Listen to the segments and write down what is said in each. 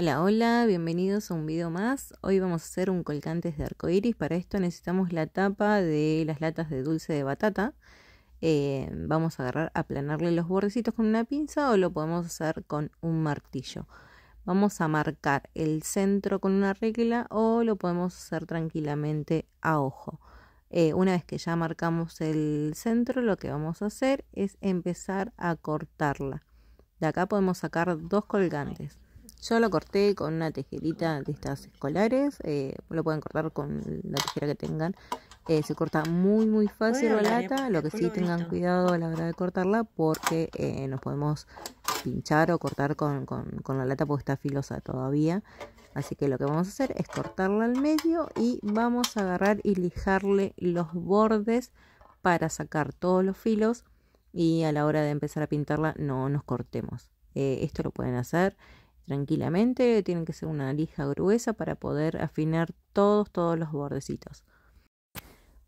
Hola, hola, bienvenidos a un video más. Hoy vamos a hacer un colgante de iris. Para esto necesitamos la tapa de las latas de dulce de batata. Eh, vamos a agarrar, aplanarle los bordecitos con una pinza o lo podemos hacer con un martillo. Vamos a marcar el centro con una regla o lo podemos hacer tranquilamente a ojo. Eh, una vez que ya marcamos el centro, lo que vamos a hacer es empezar a cortarla. De acá podemos sacar dos colgantes. Yo lo corté con una tijerita de estas escolares, eh, lo pueden cortar con la tijera que tengan. Eh, se corta muy muy fácil la lata, lo que sí tengan cuidado a la hora de cortarla porque eh, nos podemos pinchar o cortar con, la lata porque está filosa todavía. Así que lo que vamos a hacer es cortarla al medio y vamos a agarrar y lijarle los bordes para sacar todos los filos y a la hora de empezar a pintarla no nos cortemos. esto lo pueden hacer tranquilamente, tienen que ser una lija gruesa para poder afinar todos, todos los bordecitos.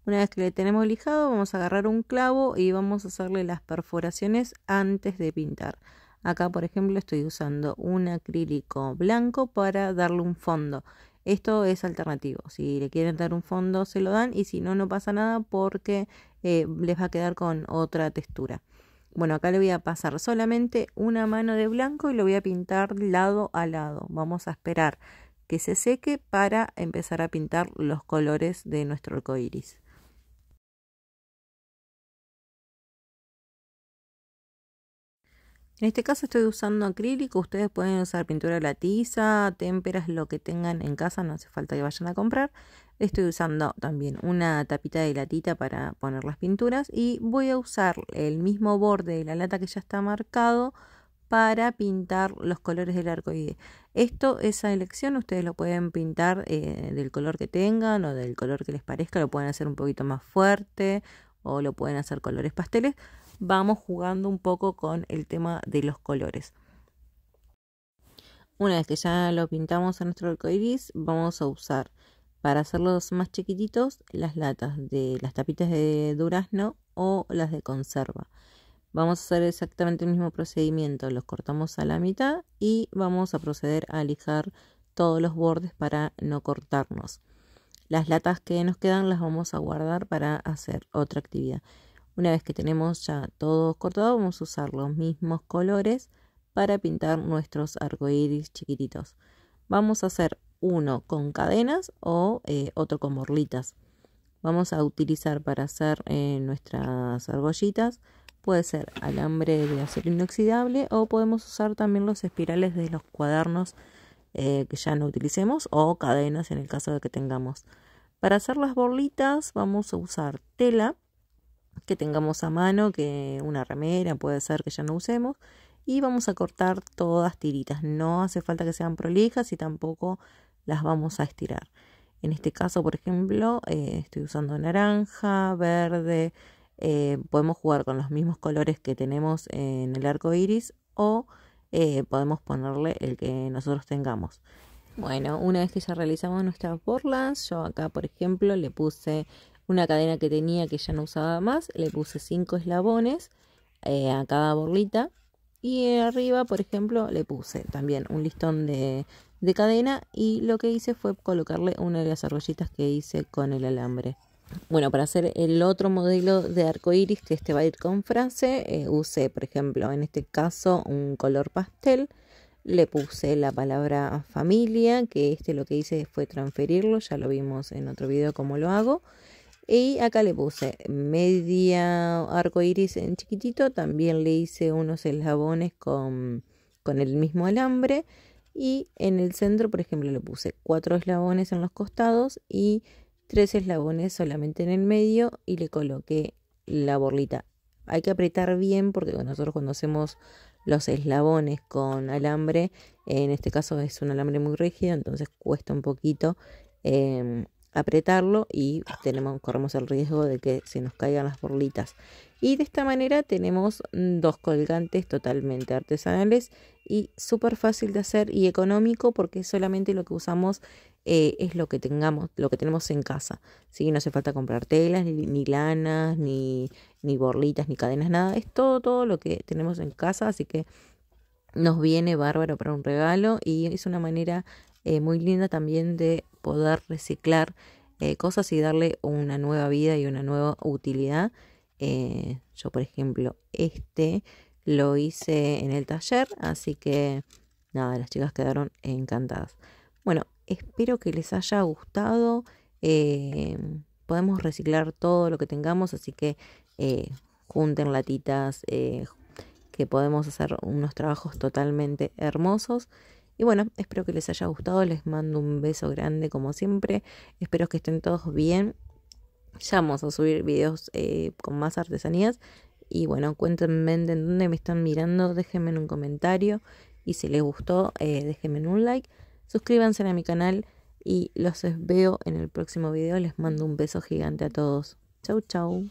Una vez que le tenemos lijado, vamos a agarrar un clavo y vamos a hacerle las perforaciones antes de pintar. Acá, por ejemplo, estoy usando un acrílico blanco para darle un fondo. Esto es alternativo. Si le quieren dar un fondo, se lo dan y si no, no pasa nada porque eh, les va a quedar con otra textura. Bueno, acá le voy a pasar solamente una mano de blanco y lo voy a pintar lado a lado. Vamos a esperar que se seque para empezar a pintar los colores de nuestro arco iris. En este caso estoy usando acrílico, ustedes pueden usar pintura de la tiza, témperas, lo que tengan en casa, no hace falta que vayan a comprar. Estoy usando también una tapita de latita para poner las pinturas y voy a usar el mismo borde de la lata que ya está marcado para pintar los colores del arcoíris. Esto, esa elección, ustedes lo pueden pintar eh, del color que tengan o del color que les parezca, lo pueden hacer un poquito más fuerte o lo pueden hacer colores pasteles, vamos jugando un poco con el tema de los colores. Una vez que ya lo pintamos a nuestro iris vamos a usar para hacerlos más chiquititos las latas de las tapitas de durazno o las de conserva. Vamos a hacer exactamente el mismo procedimiento, los cortamos a la mitad y vamos a proceder a lijar todos los bordes para no cortarnos. Las latas que nos quedan las vamos a guardar para hacer otra actividad. Una vez que tenemos ya todo cortado, vamos a usar los mismos colores para pintar nuestros arcoíris chiquititos. Vamos a hacer uno con cadenas o eh, otro con borlitas. Vamos a utilizar para hacer eh, nuestras argollitas, puede ser alambre de acero inoxidable o podemos usar también los espirales de los cuadernos eh, que ya no utilicemos o cadenas en el caso de que tengamos. Para hacer las borlitas vamos a usar tela que tengamos a mano, que una remera puede ser que ya no usemos. Y vamos a cortar todas tiritas. No hace falta que sean prolijas y tampoco las vamos a estirar. En este caso, por ejemplo, eh, estoy usando naranja, verde. Eh, podemos jugar con los mismos colores que tenemos en el arco iris o eh, podemos ponerle el que nosotros tengamos. Bueno, una vez que ya realizamos nuestras borlas, yo acá, por ejemplo, le puse una cadena que tenía que ya no usaba más, le puse cinco eslabones eh, a cada borlita y arriba, por ejemplo, le puse también un listón de, cadena y lo que hice fue colocarle una de las arroyitas que hice con el alambre. Bueno, para hacer el otro modelo de arco iris, que este va a ir con frase, eh, use usé, por ejemplo, en este caso un color pastel. Le puse la palabra familia, que este lo que hice fue transferirlo, ya lo vimos en otro video cómo lo hago. Y acá le puse media arco iris en chiquitito. También le hice unos eslabones con, con el mismo alambre. Y en el centro, por ejemplo, le puse cuatro eslabones en los costados y tres eslabones solamente en el medio. Y le coloqué la borlita. Hay que apretar bien porque nosotros cuando hacemos los eslabones con alambre, en este caso es un alambre muy rígido, entonces cuesta un poquito. Em, apretarlo y tenemos, corremos el riesgo de que se nos caigan las borlitas. Y de esta manera tenemos mm, dos colgantes totalmente artesanales y súper fácil de hacer y económico porque solamente lo que usamos eh, es lo que tengamos, lo que tenemos en casa. ¿sí? No hace falta comprar telas, ni, lanas, ni, ni borlitas, ni cadenas, nada. Es todo, todo lo que tenemos en casa, así que nos viene bárbaro para un regalo y es una manera eh, muy linda también de poder reciclar eh, cosas y darle una nueva vida y una nueva utilidad. Eh, yo, por ejemplo, este lo hice en el taller, así que nada, las chicas quedaron encantadas. Bueno, espero que les haya gustado. Eh, podemos reciclar todo lo que tengamos, así que junten latitas, que podemos hacer unos trabajos totalmente hermosos. Y bueno, espero que les haya gustado, les mando un beso grande como siempre, espero que estén todos bien. Ya vamos a subir videos eh, con más artesanías. Y bueno, cuéntenme en dónde me están mirando, déjenme en un comentario. Y si les gustó, eh, déjenme en un like. Suscríbanse a mi canal y los veo en el próximo video. Les mando un beso gigante a todos. Chau, chau.